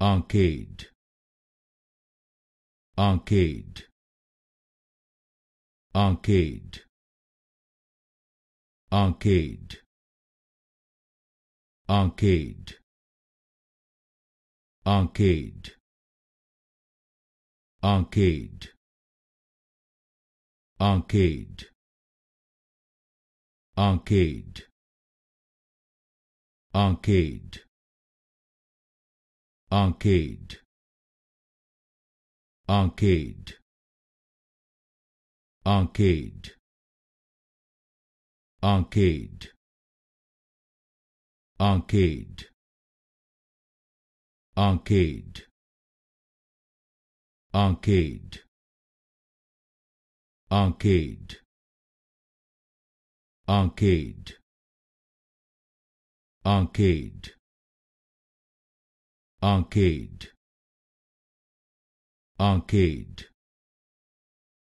arcade arcade arcade arcade arcade arcade arcade arcade arcade arcade arcade arcade arcade arcade arcade arcade arcade arcade arcade arcade arcade arcade